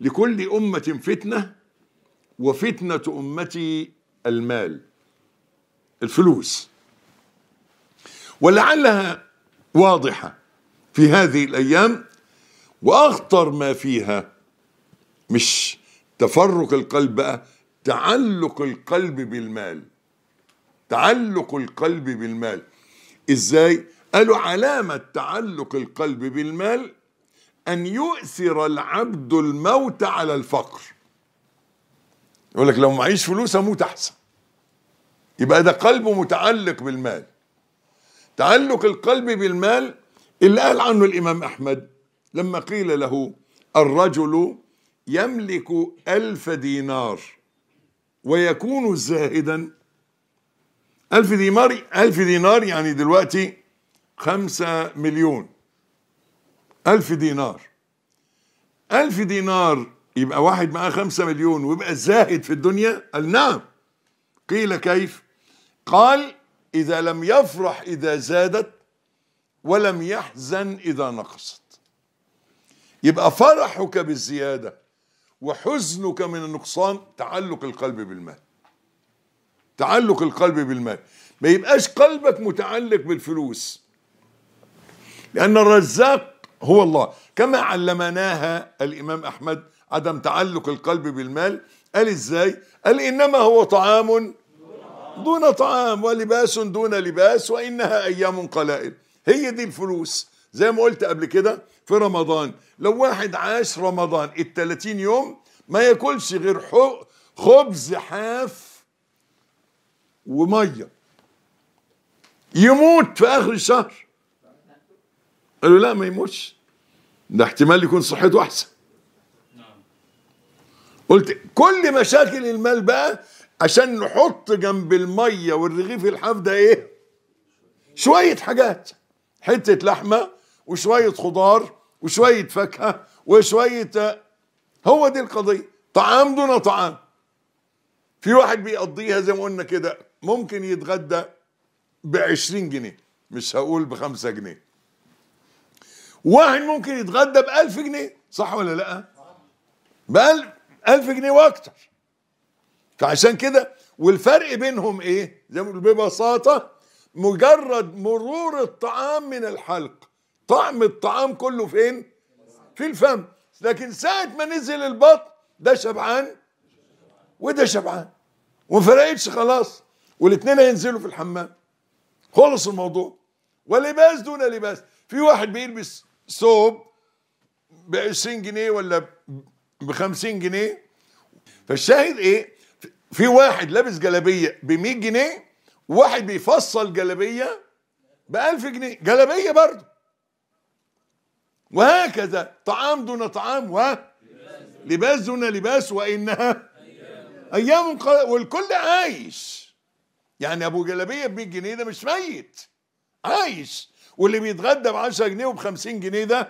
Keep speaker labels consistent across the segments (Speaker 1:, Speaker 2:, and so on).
Speaker 1: لكل أمة فتنة وفتنة أمتي المال الفلوس ولعلها واضحة في هذه الأيام وأخطر ما فيها مش تفرق القلب بقى تعلق القلب بالمال تعلق القلب بالمال ازاي قالوا علامة تعلق القلب بالمال أن يؤثر العبد الموت على الفقر يقول لك لو معيش فلوس أموت أحسن يبقى ده قلبه متعلق بالمال تعلق القلب بالمال اللي قال عنه الإمام أحمد لما قيل له الرجل يملك ألف دينار ويكون زاهدا ألف دينار ألف دينار يعني دلوقتي خمسة مليون ألف دينار ألف دينار يبقى واحد معاه خمسة مليون ويبقى زاهد في الدنيا قال نعم قيل كيف قال إذا لم يفرح إذا زادت ولم يحزن إذا نقصت يبقى فرحك بالزيادة وحزنك من النقصان تعلق القلب بالمال تعلق القلب بالمال ما يبقاش قلبك متعلق بالفلوس لأن الرزاق هو الله كما علمناها الإمام أحمد عدم تعلق القلب بالمال قال إزاي قال إنما هو طعام دون طعام ولباس دون لباس وإنها أيام قلائل هي دي الفلوس زي ما قلت قبل كده في رمضان لو واحد عاش رمضان ال 30 يوم ما ياكلش غير خبز حاف وميه يموت في اخر الشهر قالوا لا ما يموتش ده احتمال يكون صحته احسن قلت كل مشاكل المال بقى عشان نحط جنب الميه والرغيف الحاف ده ايه شويه حاجات حته لحمه وشويه خضار وشويه فاكهه وشويه هو دي القضيه طعام دون طعام في واحد بيقضيها زي ما قلنا كده ممكن يتغدى ب 20 جنيه مش هقول ب 5 جنيه واحد ممكن يتغدى ب 1000 جنيه صح ولا لا؟ ب 1000 جنيه واكتر فعشان كده والفرق بينهم ايه؟ زي ما ببساطه مجرد مرور الطعام من الحلق طعم الطعام كله فين؟ في الفم لكن ساعة ما نزل البطن ده شبعان وده شبعان وما فرقتش خلاص والاثنين هينزلوا في الحمام خلص الموضوع ولباس دون لباس في واحد بيلبس صوب ب 20 جنيه ولا ب 50 جنيه فالشاهد ايه في واحد لابس جلابيه ب 100 جنيه وواحد بيفصل جلابيه ب 1000 جنيه جلابيه برضه وهكذا طعام دون طعام و لباس دون لباس وانها ايام والكل عايش يعني ابو جلابيه ب 100 جنيه ده مش ميت عايش واللي بيتغدى ب 10 جنيه وب 50 جنيه ده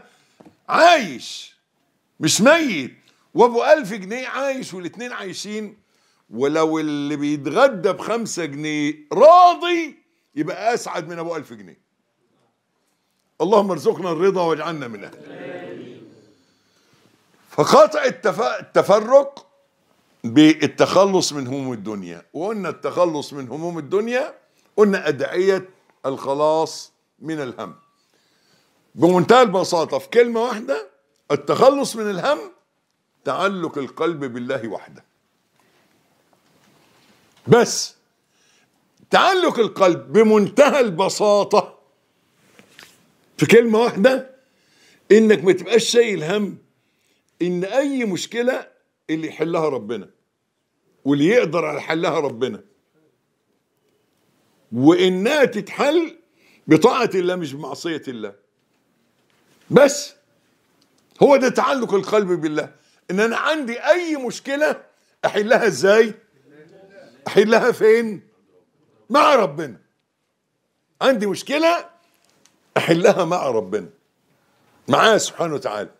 Speaker 1: عايش مش ميت وابو 1000 جنيه عايش والاثنين عايشين ولو اللي بيتغدى ب 5 جنيه راضي يبقى اسعد من ابو 1000 جنيه اللهم ارزقنا الرضا واجعلنا من اهله فقطع التفرق بالتخلص من هموم الدنيا وقلنا التخلص من هموم الدنيا قلنا أدعية الخلاص من الهم بمنتهى البساطة في كلمة واحدة التخلص من الهم تعلق القلب بالله وحده بس تعلق القلب بمنتهى البساطة في كلمة واحدة انك ما تبقاش شايل هم ان اي مشكلة اللي يحلها ربنا واللي يقدر على حلها ربنا وانها تتحل بطاعة الله مش بمعصية الله بس هو ده تعلق القلب بالله ان انا عندي اي مشكلة احلها ازاي احلها فين مع ربنا عندي مشكلة احلها مع ربنا معاه سبحانه وتعالى